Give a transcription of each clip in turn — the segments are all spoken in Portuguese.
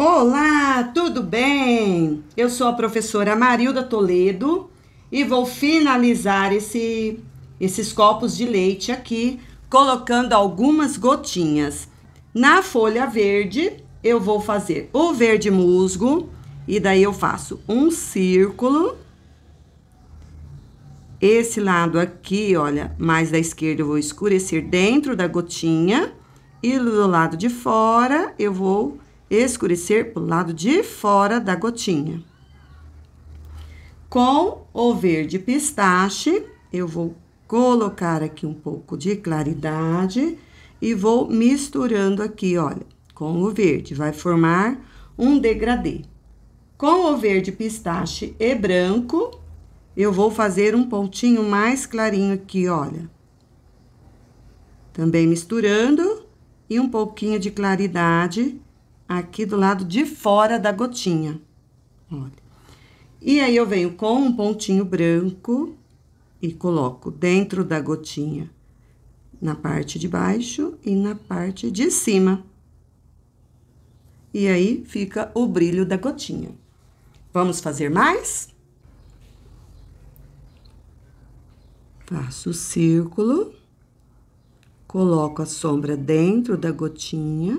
Olá, tudo bem? Eu sou a professora Marilda Toledo e vou finalizar esse, esses copos de leite aqui colocando algumas gotinhas. Na folha verde, eu vou fazer o verde musgo e daí eu faço um círculo. Esse lado aqui, olha, mais da esquerda eu vou escurecer dentro da gotinha e do lado de fora eu vou escurecer para o lado de fora da gotinha. Com o verde pistache, eu vou colocar aqui um pouco de claridade e vou misturando aqui, olha, com o verde. Vai formar um degradê. Com o verde pistache e branco, eu vou fazer um pontinho mais clarinho aqui, olha. Também misturando e um pouquinho de claridade aqui do lado de fora da gotinha. Olha. E aí, eu venho com um pontinho branco e coloco dentro da gotinha, na parte de baixo e na parte de cima. E aí, fica o brilho da gotinha. Vamos fazer mais? Faço o círculo, coloco a sombra dentro da gotinha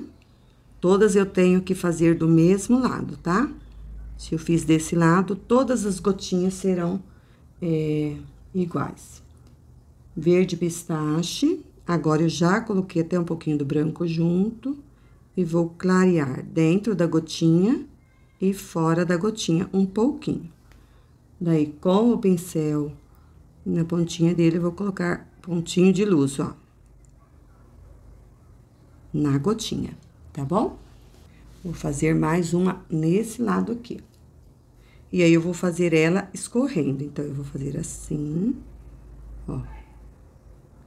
Todas eu tenho que fazer do mesmo lado, tá? Se eu fiz desse lado, todas as gotinhas serão é, iguais. Verde pistache. Agora, eu já coloquei até um pouquinho do branco junto. E vou clarear dentro da gotinha e fora da gotinha um pouquinho. Daí, com o pincel na pontinha dele, eu vou colocar pontinho de luz, ó. Na gotinha tá bom? Vou fazer mais uma nesse lado aqui. E aí, eu vou fazer ela escorrendo. Então, eu vou fazer assim, ó.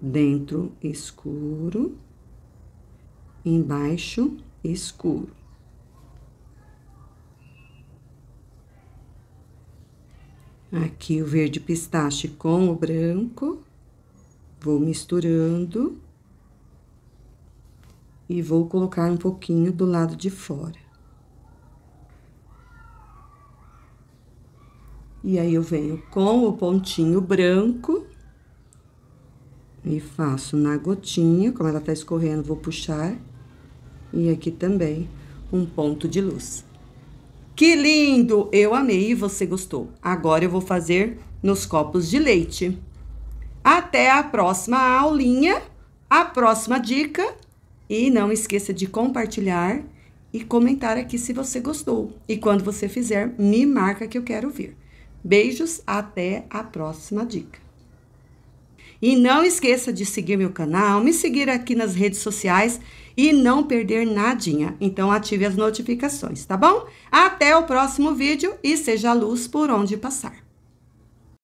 Dentro, escuro. Embaixo, escuro. Aqui, o verde pistache com o branco. Vou misturando e vou colocar um pouquinho do lado de fora. E aí, eu venho com o pontinho branco e faço na gotinha, como ela tá escorrendo, vou puxar. E aqui também um ponto de luz. Que lindo! Eu amei e você gostou. Agora eu vou fazer nos copos de leite. Até a próxima aulinha, a próxima dica e não esqueça de compartilhar e comentar aqui se você gostou. E quando você fizer, me marca que eu quero ver. Beijos, até a próxima dica. E não esqueça de seguir meu canal, me seguir aqui nas redes sociais e não perder nadinha. Então ative as notificações, tá bom? Até o próximo vídeo e seja a luz por onde passar.